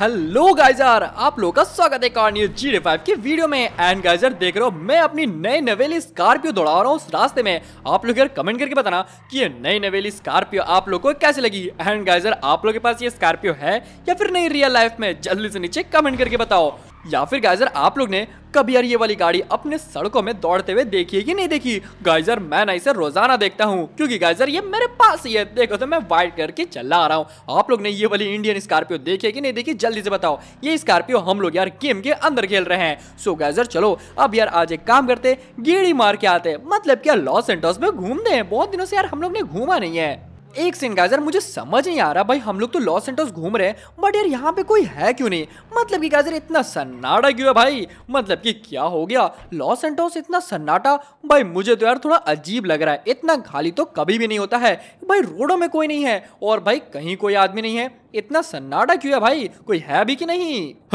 hello geyser आप लोग का स्वागत है कॉर्नियर जी फाइव की वीडियो में एंड गाइजर देख रहे हो मैं अपनी नई नवेली स्कॉर्पियो दौड़ा रहा हूँ उस रास्ते में आप लोग यार कमेंट करके बताना कि ये नई नवेली स्कॉर्पियो आप लोग को कैसे लगी एंड गाइजर आप लोग के पास ये स्कॉर्पियो है या फिर नहीं रियल लाइफ में जल्दी से नीचे कमेंट करके बताओ या फिर गाइजर आप लोग ने कभी यार ये वाली गाड़ी अपने सड़कों में दौड़ते हुए देखी है कि नहीं देखी गाइजर मैं ना इसे रोजाना देखता हूँ क्योंकि गाइजर ये मेरे पास ही है देखो तो मैं व्हाइट कलर की चला आ रहा हूँ आप लोग ने ये वाली इंडियन स्कॉर्पियो देखी है कि नहीं देखी जल्दी से बताओ ये स्कॉर्पियो हम लोग यार गेम के अंदर खेल रहे हैं सो गाइजर चलो अब यार आज एक काम करते गेड़ी मार के आते मतलब क्या लॉस एंड में घूमते हैं बहुत दिनों से यार हम लोग ने घूमा नहीं है एक सेकंड गाइस यार मुझे समझ नहीं आ रहा भाई हम लोग तो लॉस सेंटोस घूम रहे हैं बट यार यहाँ पे कोई है क्यों नहीं मतलब कि गाइस यार इतना सन्नाटा क्यों है भाई मतलब कि क्या हो गया लॉस सेंटोस इतना सन्नाटा भाई मुझे तो यार थोड़ा अजीब लग रहा है इतना खाली तो कभी भी नहीं होता है भाई रोडों में कोई नहीं है और भाई कहीं कोई आदमी नहीं है इतना सन्नाटा क्यों है भाई कोई है भी कि नहीं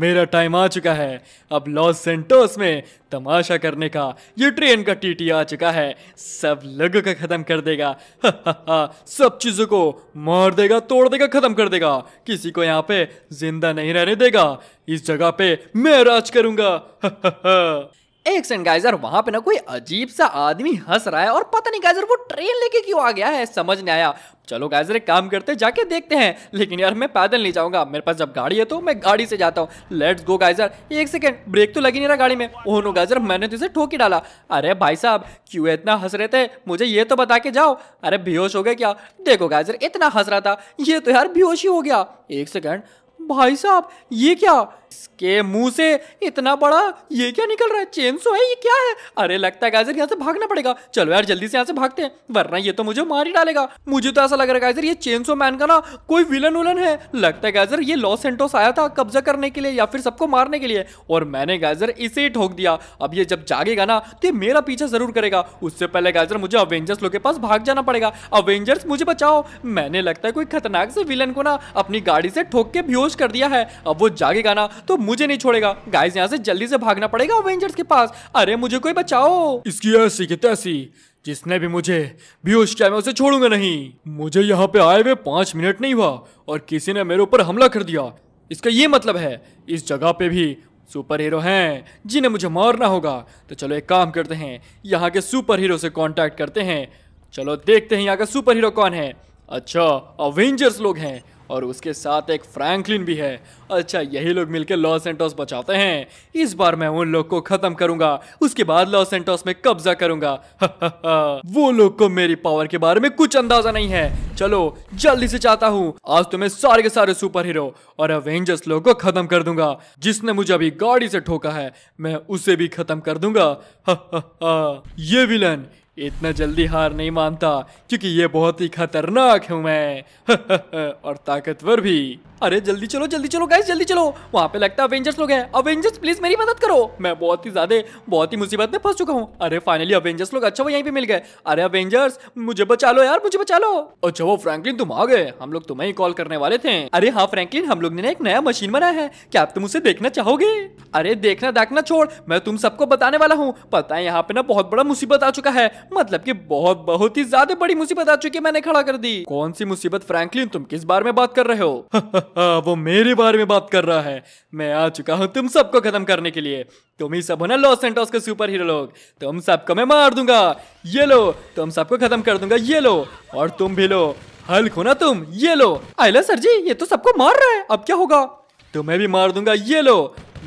मेरा टाइम आ चुका है अब लॉस सेंटोस में तमाशा करने का ये ट्रेन का टीटी आ चुका है सब लग का खत्म कर देगा सब चीजों को मार देगा तोड़ देगा खत्म कर देगा किसी को यहाँ पे जिंदा नहीं रहने देगा इस जगह पे मैं राज करूंगा एक सेकंड गाइजर वहां पे ना कोई अजीब सा आदमी हंस रहा है और पता नहीं गाइजर वो ट्रेन लेके क्यों आ गया है समझ नहीं आया चलो गाइजर एक काम करते जाके देखते हैं लेकिन यार मैं पैदल नहीं जाऊंगा मेरे पास जब गाड़ी है तो मैं गाड़ी से जाता हूँ लेट्स गो गाइजर एक सेकंड ब्रेक तो लगी नहीं रहा गाड़ी में ओह नो गाइजर मैंने तुझे ठोकी डाला अरे भाई साहब क्यों इतना हंस रहे थे मुझे ये तो बता के जाओ अरे बेहोश हो गया क्या देखो गाइजर इतना हंस रहा था ये तो यार बेहोश ही हो गया एक सेकेंड भाई साहब ये क्या इसके मुंह से इतना बड़ा ये क्या निकल रहा है चेन सो है ये क्या है अरे लगता है गाइजर यहाँ से भागना पड़ेगा चलो यार जल्दी से यहाँ से भागते हैं वरना ये तो मुझे मार ही डालेगा मुझे तो ऐसा लग रहा है गाइजर ये चेन सो मैन का ना कोई विलन उलन है लगता है गाइजर ये लॉस एंटोस आया था कब्जा करने के लिए या फिर सबको मारने के लिए और मैंने गाइजर इसे ही ठोक दिया अब ये जब जागेगा ना तो ये मेरा पीछा जरूर करेगा उससे पहले गाइजर मुझे अवेंजर्स लोग के पास भाग जाना पड़ेगा अवेंजर्स मुझे बचाओ मैंने लगता है कोई खतरनाक से विलन को ना अपनी गाड़ी से ठोक के बेहोश कर दिया है अब वो जागेगा ना तो मुझे नहीं छोड़ेगा गाइस यहाँ से जल्दी से भागना पड़ेगा अवेंजर्स के पास अरे मुझे कोई बचाओ इसकी ऐसी की तैसी जिसने भी मुझे बेहोश किया मैं उसे छोड़ूंगा नहीं मुझे यहाँ पे आए हुए पांच मिनट नहीं हुआ और किसी ने मेरे ऊपर हमला कर दिया इसका ये मतलब है इस जगह पे भी सुपर हीरो हैं जिन्हें मुझे मारना होगा तो चलो एक काम करते हैं यहाँ के सुपर हीरो से कांटेक्ट करते हैं चलो देखते हैं यहाँ का सुपर हीरो कौन है अच्छा अवेंजर्स लोग हैं और उसके साथ एक फ्रैंकलिन भी है अच्छा यही लोग मिलकर लॉस एंटोस बचाते हैं इस बार मैं उन लोग को खत्म करूंगा उसके बाद लॉस एंटोस में कब्जा करूंगा वो लोग को मेरी पावर के बारे में कुछ अंदाजा नहीं है चलो जल्दी से चाहता हूँ आज तुम्हें तो सारे के सारे सुपर हीरो और अवेंजर्स लोग को खत्म कर दूंगा जिसने मुझे अभी गाड़ी से ठोका है मैं उसे भी खत्म कर दूंगा ये विलन इतना जल्दी हार नहीं मानता क्योंकि ये बहुत ही खतरनाक हूँ मैं और ताकतवर भी अरे जल्दी चलो जल्दी चलो गैस जल्दी चलो वहाँ पे लगता है अवेंजर्स लोग हैं अवेंजर्स प्लीज मेरी मदद करो मैं बहुत ही ज्यादा बहुत ही मुसीबत में फंस चुका हूँ अरे फाइनली अवेंजर्स लोग अच्छा वो यहीं पे मिल गए अरे अवेंजर्स मुझे बचा लो यार मुझे बचा लो अच्छा वो फ्रैंकलिन तुम आ गए हम लोग तुम्हें ही कॉल करने वाले थे अरे हाँ फ्रैंकलिन हम लोग ने एक नया मशीन बनाया है क्या आप तुम उसे देखना चाहोगे अरे देखना देखना छोड़ मैं तुम सबको बताने वाला हूँ पता है यहाँ पे ना बहुत बड़ा मुसीबत आ चुका है मतलब कि बहुत बहुत ही ज्यादा बड़ी मुसीबत आ चुकी है मैंने खड़ा कर दी कौन सी मुसीबत फ्रैंकलिन तुम किस बारे में बात कर रहे हो वो मेरे बारे में बात कर रहा है मैं आ चुका हूँ तुम सबको खत्म करने के लिए तुम ही सब हो ना लॉस सेंटोस के सुपर हीरो लोग तुम सबको मैं मार दूंगा ये लो तुम सबको खत्म कर दूंगा ये लो और तुम भी लो हल्क हो ना तुम ये लो आइला सर जी ये तो सबको मार रहा है अब क्या होगा तुम्हें भी मार दूंगा ये लो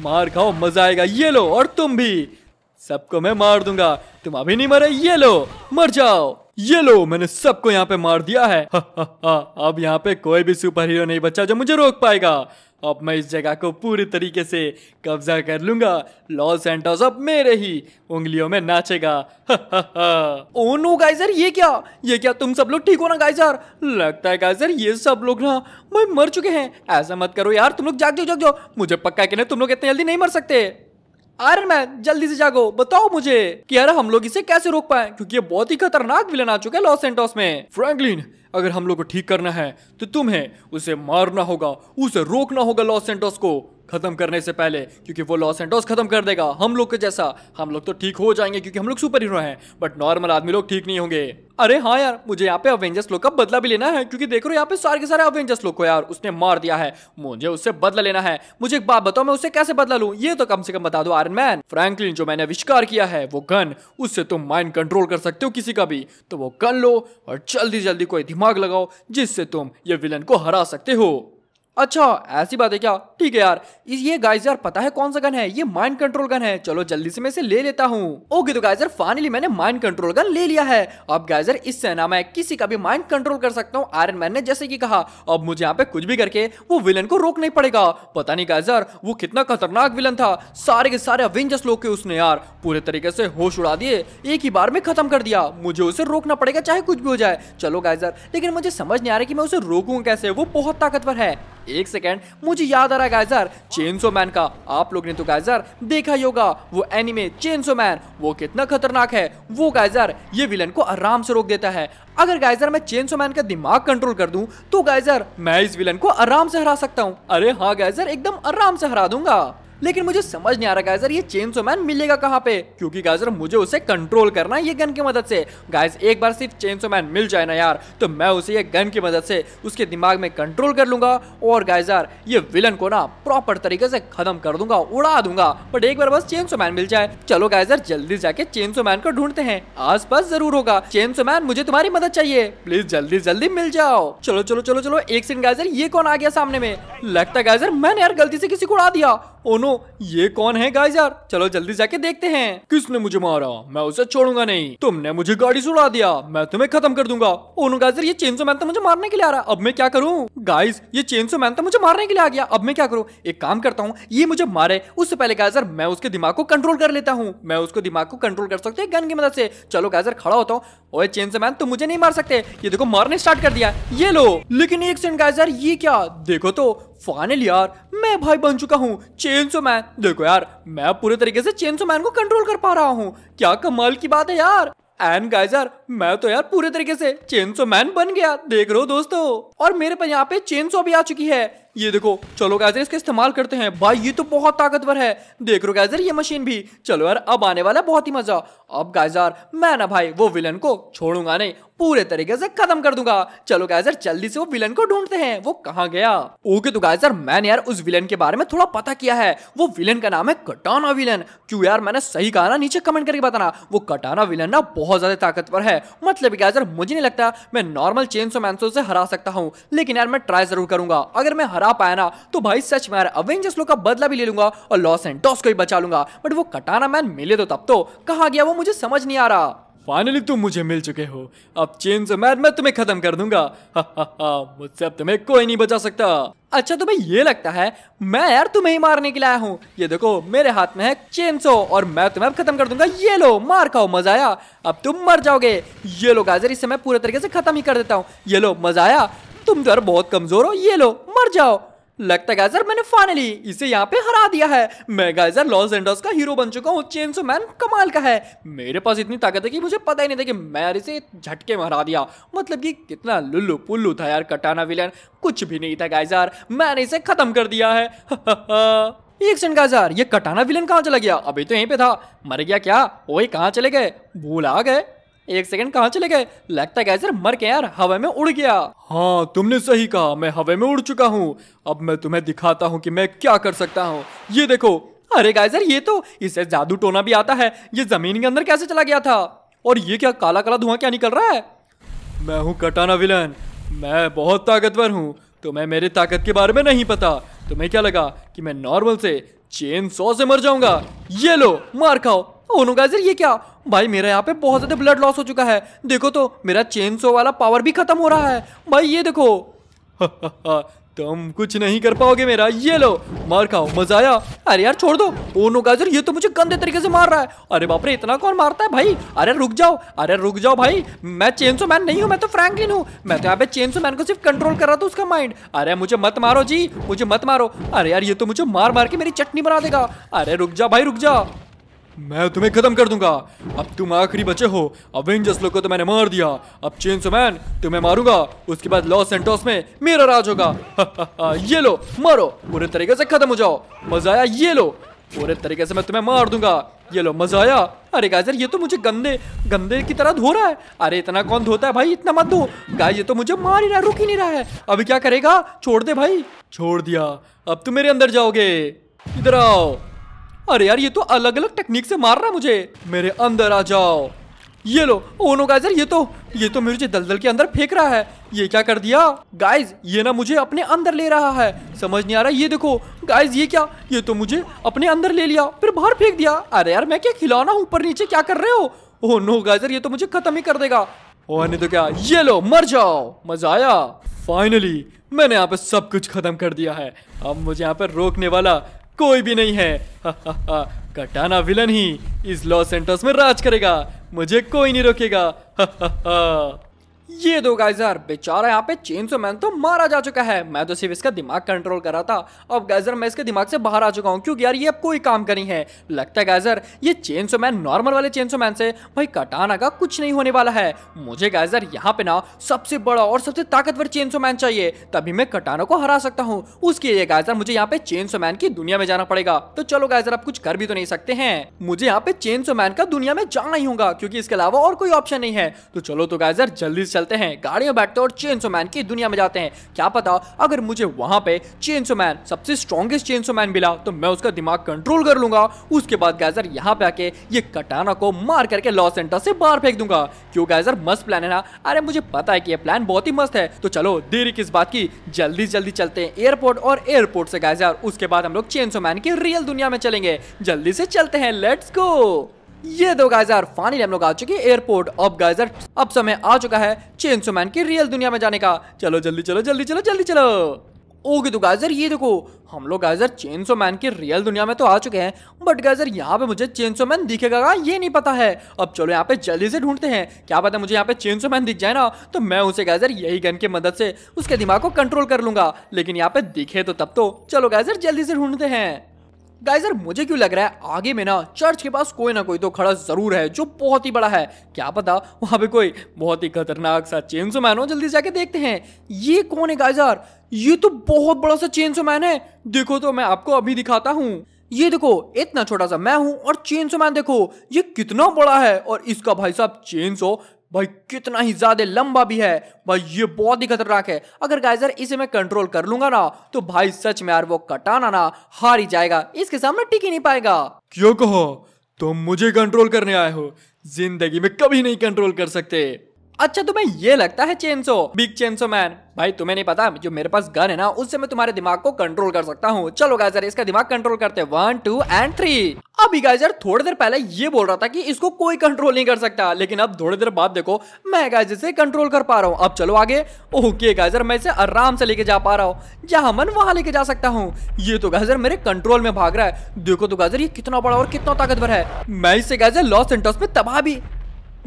मार खाओ मजा आएगा ये लो और तुम भी सबको मैं मार दूंगा तुम अभी नहीं मरे ये लो मर जाओ ये लो मैंने सबको यहाँ पे मार दिया है हा, हा, हा, अब यहाँ पे कोई भी सुपर हीरो नहीं बचा जो मुझे रोक पाएगा अब मैं इस जगह को पूरी तरीके से कब्जा कर लूंगा लॉस एंटोस अब मेरे ही उंगलियों में नाचेगा ओ नो गाइजर ये क्या ये क्या तुम सब लोग ठीक हो ना गाइजर लगता है गाइजर ये सब लोग ना मैं मर चुके हैं ऐसा मत करो यार तुम लोग जाग जाओ जाग जाओ मुझे पक्का कि ना तुम लोग इतने जल्दी नहीं मर सकते आयरन मैन जल्दी से जागो बताओ मुझे कि यार हम लोग इसे कैसे रोक पाए क्योंकि ये बहुत ही खतरनाक विलन आ चुका है लॉस एंटोस में फ्रैंकलिन अगर हम लोग को ठीक करना है तो तुम्हें उसे मारना होगा उसे रोकना होगा लॉस एंटोस को खत्म करने से पहले क्योंकि वो लॉस एंडोस खत्म कर देगा हम लोग के जैसा हम लोग तो ठीक हो जाएंगे क्योंकि हम लोग सुपर हीरो हैं बट नॉर्मल आदमी लोग ठीक नहीं होंगे अरे हाँ यार मुझे यहाँ पे अवेंजर्स लोग का बदला भी लेना है क्योंकि देख रहे हो यहाँ पे सारे के सारे अवेंजर्स लोग को यार उसने मार दिया है मुझे उससे बदला लेना है मुझे एक बात बताओ मैं उससे कैसे बदला लू ये तो कम से कम बता दो आयरन मैन फ्रैंकलिन जो मैंने आविष्कार किया है वो गन उससे तुम माइंड कंट्रोल कर सकते हो किसी का भी तो वो गन लो और जल्दी जल्दी कोई दिमाग लगाओ जिससे तुम ये विलन को हरा सकते हो अच्छा ऐसी बात है क्या ठीक है यार ये गाइस यार पता है कौन सा गन है ये माइंड कंट्रोल गन है चलो जल्दी से मैं इसे ले लेता हूँ ओके तो गाइजर फाइनली मैंने माइंड कंट्रोल गन ले लिया है अब गाइजर इससे ना मैं किसी का भी माइंड कंट्रोल कर सकता हूँ आयरन मैन ने जैसे कि कहा अब मुझे यहाँ पे कुछ भी करके वो विलन को रोक नहीं पड़ेगा पता नहीं गाइजर वो कितना खतरनाक विलन था सारे के सारे अवेंजर्स लोग के उसने यार पूरे तरीके से होश उड़ा दिए एक ही बार में खत्म कर दिया मुझे उसे रोकना पड़ेगा चाहे कुछ भी हो जाए चलो गाइजर लेकिन मुझे समझ नहीं आ रहा कि मैं उसे रोकूं कैसे वो बहुत ताकतवर है एक सेकेंड मुझे याद आ रहा है गाइजर चेनसो मैन का आप लोग ने तो गाइजर देखा ही होगा वो एनिमे चेनसो मैन वो कितना खतरनाक है वो गाइजर ये विलन को आराम से रोक देता है अगर गाइजर मैं चेनसो मैन का दिमाग कंट्रोल कर दूं तो गाइजर मैं इस विलन को आराम से हरा सकता हूं अरे हाँ गाइजर एकदम आराम से हरा दूंगा लेकिन मुझे समझ नहीं आ रहा गाइजर ये चेन मैन मिलेगा कहाँ पे क्योंकि गाइजर मुझे उसे कंट्रोल करना है ये गन की मदद से गाइज एक बार सिर्फ चेन मैन मिल जाए ना यार तो मैं उसे ये गन की मदद से उसके दिमाग में कंट्रोल कर लूंगा और गाइजर ये विलन को ना प्रॉपर तरीके से खत्म कर दूंगा उड़ा दूंगा बट एक बार बस चेन मैन मिल जाए चलो गाइजर जल्दी जाके चेन मैन को ढूंढते हैं आस पास जरूर होगा चेन मैन मुझे तुम्हारी मदद चाहिए प्लीज जल्दी जल्दी मिल जाओ चलो चलो चलो चलो एक सेकंड गाइजर ये कौन आ गया सामने में लगता है गाइजर मैंने यार गलती से किसी को उड़ा दिया ओनो oh ये कौन है गाइस यार चलो जल्दी जाके देखते हैं किसने मुझे मारा मैं उसे छोड़ूंगा नहीं तुमने मुझे गाड़ी सुड़ा दिया मैं तुम्हें खत्म कर दूंगा ओनो oh गाइस यार ये सो मैन तो मुझे मारने के लिए आ रहा अब मैं क्या करूँ गाइस ये चेन सो मैन तो मुझे मारने के लिए आ गया अब मैं क्या करूँ एक काम करता हूँ ये मुझे मारे उससे पहले गाइस यार मैं उसके दिमाग को कंट्रोल कर लेता हूँ मैं उसको दिमाग को कंट्रोल कर सकते गन की मदद से चलो गाइस यार खड़ा होता हूँ ओए चेन चेंसो मैन तुम मुझे नहीं मार सकते ये देखो मारने स्टार्ट कर दिया ये लो लेकिन एक सेकंड गाइस यार ये क्या देखो तो फाइनली यार मैं भाई बन चुका हूँ चेंसो मैन देखो यार मैं पूरे तरीके से चेंसो मैन को कंट्रोल कर पा रहा हूँ क्या कमाल की बात है यार एन गाइजर मैं तो यार पूरे तरीके से चेंसो मैन बन गया देख रहे हो दोस्तों और मेरे पास यहाँ पे चेंसो भी आ चुकी है ये देखो चलो गैजर इसके इस्तेमाल करते हैं भाई ये तो बहुत ताकतवर है देख रो गैजर ये मशीन भी चलो यार अब आने वाला बहुत ही मजा अब गाइजार मैं ना भाई वो विलन को छोड़ूंगा नहीं पूरे तरीके से खत्म कर दूंगा चलो गाइजर जल्दी से वो विलन को ढूंढते हैं वो कहाँ गया ओके तो गाइजर मैंने यार उस विलन के बारे में थोड़ा पता किया है वो विलन का नाम है कटाना विलन क्यूँ यार मैंने सही कहा ना नीचे कमेंट करके बताना वो कटाना विलन ना बहुत ज्यादा ताकतवर है मतलब गाइजर मुझे नहीं लगता मैं नॉर्मल चेन सो से हरा सकता हूँ लेकिन यार मैं ट्राई जरूर करूंगा अगर मैं हरा पाया ना तो भाई सच में यार अवेंजर्स लोग का बदला भी ले लूंगा और लॉस एंटॉस को ही बचा लूंगा बट वो कटाना मैन मिले तो तब तो कहा गया वो मुझे समझ नहीं आ रहा फाइनली तुम मुझे मिल चुके हो अब चेंज मैन मैं तुम्हें खत्म कर दूंगा मुझसे अब तुम्हें कोई नहीं बचा सकता अच्छा तुम्हें ये लगता है मैं यार तुम्हें ही मारने के लिए आया हूँ ये देखो मेरे हाथ में है चेन सो और मैं तुम्हें अब खत्म कर दूंगा ये लो मार खाओ मजा आया अब तुम मर जाओगे ये लो गाजर इसे मैं पूरे तरीके से खत्म ही कर देता हूँ ये लो मजा आया तुम तो बहुत कमजोर हो ये लो मर जाओ लगता है गाइजर मैंने फाइनली इसे यहाँ पे हरा दिया है मैं गाइजर लॉस एंडोस का हीरो बन चुका हूँ चेन्सो मैन कमाल का है मेरे पास इतनी ताकत है कि मुझे पता ही नहीं था कि मैं यार इसे झटके में हरा दिया मतलब कि कितना लुल्लू पुल्लू था यार कटाना विलन कुछ भी नहीं था गाइजर मैंने इसे खत्म कर दिया है एक सेकंड गाइजर ये कटाना विलन कहाँ चला गया अभी तो यहीं पे था मर गया क्या वही कहाँ चले गए भूल आ गए एक सेकंड कहाँ चले गए लगता है मर के यार हवा में उड़ गया हाँ तुमने सही कहा मैं हवा में उड़ चुका हूँ अब मैं तुम्हें दिखाता हूँ कि मैं क्या कर सकता हूँ ये देखो अरे गाइजर ये तो इसे जादू टोना भी आता है ये जमीन के अंदर कैसे चला गया था और ये क्या काला काला धुआं क्या निकल रहा है मैं हूँ कटाना विलन मैं बहुत ताकतवर हूँ तुम्हें मेरे ताकत के बारे में नहीं पता तुम्हें क्या लगा कि मैं नॉर्मल से चेन सौ से मर जाऊंगा ये लो मार खाओ ओनो ये क्या भाई मेरा यहाँ पे बहुत ज़्यादा ब्लड लॉस हो चुका है देखो तो मेरा चेन सो वाला पावर भी ख़त्म हो रहा है भाई ये देखो तुम कुछ नहीं कर पाओगे मेरा ये लो मार खाओ मजा आया अरे यार छोड़ दो ओनो गाजर ये तो मुझे गंदे तरीके से मार रहा है अरे बाप रे इतना कौन मारता है भाई अरे रुक जाओ अरे रुक जाओ भाई मैं चेंसो मैन नहीं हूँ मैं तो फ्रैंकलिन हूँ मैं तो यहाँ पे चेंसो मैन को सिर्फ कंट्रोल कर रहा था उसका माइंड अरे मुझे मत मारो जी मुझे मत मारो अरे यार ये तो मुझे मार मार के मेरी चटनी बना देगा अरे रुक जाओ भाई रुक जाओ मैं तुम्हें खत्म कर दूंगा अब तुम आखिरी बचे हो अवेंजर्स लोग को तो मैंने मार दिया अब चेन मैन तुम्हें मारूंगा उसके बाद लॉस एंटोस में मेरा राज होगा ये लो मारो पूरे तरीके से खत्म हो जाओ मजा आया ये लो पूरे तरीके से मैं तुम्हें मार दूंगा ये लो मजा आया अरे गाइजर ये तो मुझे गंदे गंदे की तरह धो रहा है अरे इतना कौन धोता है भाई इतना मत धो गाय ये तो मुझे मार ही रहा रुक ही नहीं रहा है अभी क्या करेगा छोड़ दे भाई छोड़ दिया अब तुम मेरे अंदर जाओगे इधर आओ अरे यार ये तो अलग अलग टेक्निक से मार रहा है मुझे मेरे अंदर आ जाओ ये लो ओनो गाइजर ये तो ये तो मुझे दलदल के अंदर फेंक रहा है ये क्या कर दिया गाइज ये ना मुझे अपने अंदर ले रहा है समझ नहीं आ रहा ये देखो गाइज ये क्या ये तो मुझे अपने अंदर ले लिया फिर बाहर फेंक दिया अरे यार मैं क्या खिलौना ऊपर नीचे क्या कर रहे हो ओह नो गाइजर ये तो मुझे खत्म ही कर देगा ओ नहीं तो क्या ये लो मर जाओ मजा आया फाइनली मैंने यहाँ पे सब कुछ खत्म कर दिया है अब मुझे यहाँ पे रोकने वाला कोई भी नहीं है कटाना विलन ही इस लॉस सेंटर्स में राज करेगा मुझे कोई नहीं रोकेगा ये दो गाइजर यार बेचारा यहाँ पे चेन सो मैन तो मारा जा चुका है मैं तो सिर्फ इसका दिमाग कंट्रोल कर रहा था अब गाइजर मैं इसके दिमाग से बाहर आ चुका हूँ क्योंकि यार ये अब कोई काम करी है लगता है गाइजर ये चेन सो मैन नॉर्मल वाले चेन सो मैन से भाई कटाना का कुछ नहीं होने वाला है मुझे गाइजर यहाँ पे ना सबसे बड़ा और सबसे ताकतवर चेन सो मैन चाहिए तभी मैं कटाना को हरा सकता हूँ उसके लिए गाइजर मुझे यहाँ पे चेन सो मैन की दुनिया में जाना पड़ेगा तो चलो गाइजर आप कुछ कर भी तो नहीं सकते हैं मुझे यहाँ पे चेन सो मैन का दुनिया में जाना ही होगा क्योंकि इसके अलावा और कोई ऑप्शन नहीं है तो चलो तो गाइजर जल्दी से निकलते हैं गाड़ी में बैठते हैं और चेन मैन की दुनिया में जाते हैं क्या पता अगर मुझे वहां पे चेन मैन सबसे स्ट्रॉन्गेस्ट चेन मैन मिला तो मैं उसका दिमाग कंट्रोल कर लूंगा उसके बाद गैजर यहाँ पे आके ये कटाना को मार करके लॉस सेंटर से बाहर फेंक दूंगा क्यों गैजर मस्त प्लान है ना अरे मुझे पता है कि यह प्लान बहुत ही मस्त है तो चलो देरी किस बात की जल्दी जल्दी चलते हैं एयरपोर्ट और एयरपोर्ट से गैजर उसके बाद हम लोग चेन मैन की रियल दुनिया में चलेंगे जल्दी से चलते हैं लेट्स गो ये दो गाइजर फाइनली हम लोग आ चुके एयरपोर्ट अब गाइजर अब समय आ चुका है चेंसो मैन की रियल दुनिया में जाने का चलो जल्दी चलो जल्दी चलो जल्दी चलो ओके तो गाइजर ये देखो हम लोग गाइजर चेनसो मैन की रियल दुनिया में तो आ चुके हैं बट गाइजर यहाँ पे मुझे चेनसो मैन दिखेगा ये नहीं पता है अब चलो यहाँ पे जल्दी से ढूंढते हैं क्या पता मुझे यहाँ पे चेनसो मैन दिख जाए ना तो मैं उसे गाइजर यही गन की मदद से उसके दिमाग को कंट्रोल कर लूंगा लेकिन यहाँ पे दिखे तो तब तो चलो गाइजर जल्दी से ढूंढते हैं गाइजर मुझे क्यों लग रहा है आगे में ना चर्च के पास कोई ना कोई तो खड़ा जरूर है जो बहुत ही बड़ा है क्या पता वहां पे कोई बहुत ही खतरनाक सा चेंसो मैन हो जल्दी जाके देखते हैं ये कौन है गाइजर ये तो बहुत बड़ा सा चेंसो मैन है देखो तो मैं आपको अभी दिखाता हूँ ये देखो इतना छोटा सा मैं हूं और चेन सो मैन देखो ये कितना बड़ा है और इसका भाई साहब चेन सो भाई कितना ही ज्यादा लंबा भी है भाई ये बहुत ही खतरनाक है अगर गाइजर इसे मैं कंट्रोल कर लूंगा ना तो भाई सच में यार वो कटाना ना हार ही जाएगा इसके सामने टिक ही नहीं पाएगा क्यों कहो तुम तो मुझे कंट्रोल करने आए हो जिंदगी में कभी नहीं कंट्रोल कर सकते अच्छा तुम्हें ये लगता है चेंसो बिग चेंसो मैन भाई तुम्हें नहीं पता जो मेरे पास गन है ना उससे मैं तुम्हारे दिमाग को कंट्रोल कर सकता हूँ चलो गाइजर इसका दिमाग कंट्रोल करते वन टू एंड थ्री अभी गाइजर थोड़ी देर पहले ये बोल रहा था कि इसको कोई कंट्रोल नहीं कर सकता लेकिन अब थोड़ी देर बाद देखो मैं गाइजर से कंट्रोल कर पा रहा हूँ अब चलो आगे ओके गाइजर मैं इसे आराम से लेके जा पा रहा हूँ जहां मन वहां लेके जा सकता हूँ ये तो गाइजर मेरे कंट्रोल में भाग रहा है देखो तो गाइजर ये कितना बड़ा और कितना ताकतवर है मैं इसे गाइजर लॉस एंटोस में तबाह भी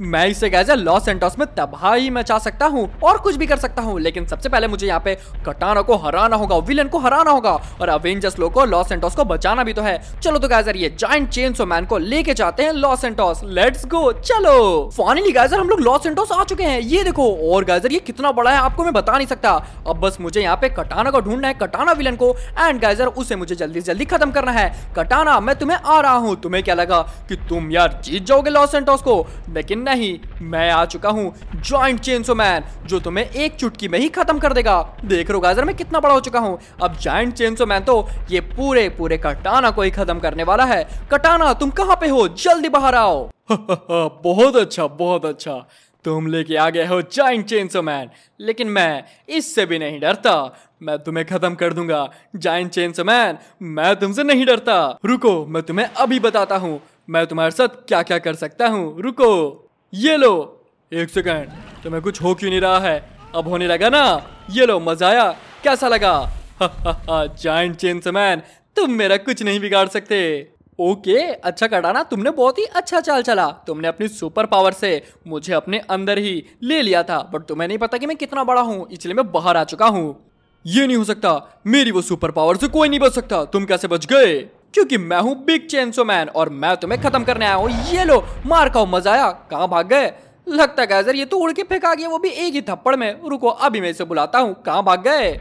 मैं इसे गैजा लॉस सेंटोस में तबाही मचा सकता हूँ और कुछ भी कर सकता हूँ लेकिन सबसे पहले मुझे यहाँ पे कटाना को हराना होगा विलन को हराना होगा और अवेंजर्स लोग को लॉस सेंटोस को बचाना भी तो है चलो तो गैजर ये जॉइंट चेन मैन को लेके जाते हैं लॉस सेंटोस लेट्स गो चलो फाइनली गैजर हम लोग लॉस सेंटोस आ चुके हैं ये देखो और गैजर ये कितना बड़ा है आपको मैं बता नहीं सकता अब बस मुझे यहाँ पे कटाना को ढूंढना है कटाना विलन को एंड गैजर उसे मुझे जल्दी से जल्दी खत्म करना है कटाना मैं तुम्हें आ रहा हूँ तुम्हें क्या लगा की तुम यार जीत जाओगे लॉस सेंटोस को लेकिन नहीं मैं आ चुका हूँ जॉइंट चेंसो मैन जो तुम्हें एक चुटकी में ही खत्म कर देगा देख रो गाजर मैं कितना बड़ा हो चुका हूँ अब जॉइंट चेंसो मैन तो ये पूरे पूरे कटाना को ही खत्म करने वाला है कटाना तुम कहाँ पे हो जल्दी बाहर आओ बहुत अच्छा बहुत अच्छा तुम लेके आ गए हो जाइंट चेंसो मैन लेकिन मैं इससे भी नहीं डरता मैं तुम्हें खत्म कर दूंगा जाइंट चेंसो मैन मैं तुमसे नहीं डरता रुको मैं तुम्हें अभी बताता हूँ मैं तुम्हारे साथ क्या क्या कर सकता हूँ रुको ये लो एक सेकेंड तो मैं कुछ हो क्यों नहीं रहा है अब होने लगा ना ये लो मजा आया कैसा लगा जाइंट चेन्स मैन तुम मेरा कुछ नहीं बिगाड़ सकते ओके अच्छा कटाना तुमने बहुत ही अच्छा चाल चला तुमने अपनी सुपर पावर से मुझे अपने अंदर ही ले लिया था बट तुम्हें नहीं पता कि मैं कितना बड़ा हूँ इसलिए मैं बाहर आ चुका हूँ ये नहीं हो सकता मेरी वो सुपर पावर से कोई नहीं बच सकता तुम कैसे बच गए क्योंकि मैं हूँ बिग चेनसो मैन और मैं तुम्हें खत्म करने आया हूँ ये लो मार खाओ मजा आया कहाँ भाग गए लगता है गाजर ये तो उड़ के फेंका गया वो भी एक ही थप्पड़ में रुको अभी मैं इसे बुलाता हूँ कहाँ भाग गए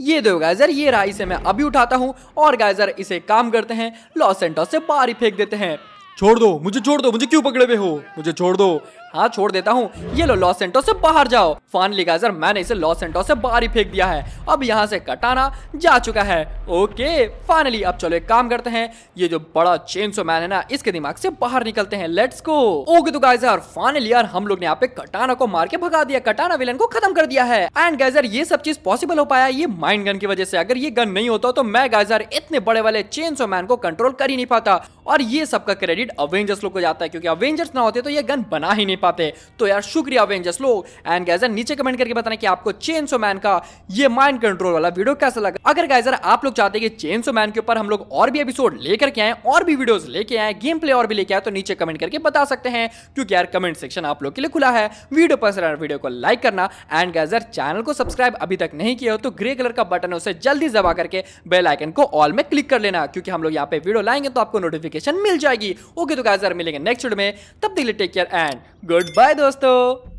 ये दो गाइजर ये रहा इसे मैं अभी उठाता हूँ और गाइजर इसे काम करते हैं लॉस एंटो से बाहर ही फेंक देते हैं छोड़ दो मुझे छोड़ दो मुझे क्यों पकड़े हुए हो मुझे छोड़ दो हाँ छोड़ देता हूँ ये लो लॉस सेंटो से बाहर जाओ फाइनली गाइजर मैंने इसे लॉस सेंटो से बाहर ही फेंक दिया है अब यहाँ से कटाना जा चुका है ओके फाइनली अब चलो एक काम करते हैं ये जो बड़ा चेन सो मैन है ना इसके दिमाग से बाहर निकलते हैं लेट्स गो ओके तो गाइजर फाइनली यार हम लोग ने यहाँ पे कटाना को मार के भगा दिया कटाना विलन को खत्म कर दिया है एंड गाइजर ये सब चीज पॉसिबल हो पाया ये माइंड गन की वजह से अगर ये गन नहीं होता तो मैं गाइजर इतने बड़े वाले चेन सो मैन को कंट्रोल कर ही नहीं पाता और ये सबका क्रेडिट अवेंजर्स लोग को जाता है क्योंकि अवेंजर्स ना होते तो ये गन बना ही नहीं पाते तो यार शुक्रिया वेंजस लोग एंड गैजर नीचे कमेंट करके बताना कि आपको चेन सो मैन का ये माइंड कंट्रोल वाला वीडियो कैसा लगा अगर गैजर आप लोग चाहते हैं कि चेन सो मैन के ऊपर हम लोग और भी एपिसोड लेकर के आए और भी वीडियोस लेके आए गेम प्ले और भी लेके आए तो नीचे कमेंट करके बता सकते हैं क्योंकि यार कमेंट सेक्शन आप लोग के लिए खुला है वीडियो पसंद पर वीडियो को लाइक करना एंड गैजर चैनल को सब्सक्राइब अभी तक नहीं किया हो तो ग्रे कलर का बटन है उसे जल्दी दबा करके बेल आइकन को ऑल में क्लिक कर लेना क्योंकि हम लोग यहाँ पे वीडियो लाएंगे तो आपको नोटिफिकेशन मिल जाएगी ओके तो गैजर मिलेंगे नेक्स्ट वीडियो में तब दिल्ली take care and good bye दोस्तों